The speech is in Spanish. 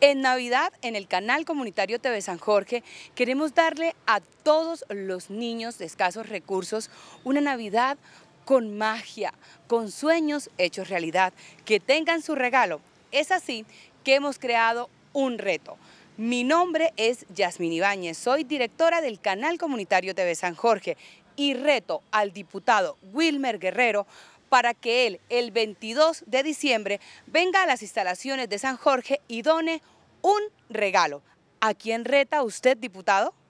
En Navidad, en el canal comunitario TV San Jorge, queremos darle a todos los niños de escasos recursos una Navidad con magia, con sueños hechos realidad, que tengan su regalo. Es así que hemos creado un reto. Mi nombre es Yasmín Ibáñez, soy directora del canal comunitario TV San Jorge y reto al diputado Wilmer Guerrero para que él el 22 de diciembre venga a las instalaciones de San Jorge y done un regalo. ¿A quién reta usted, diputado?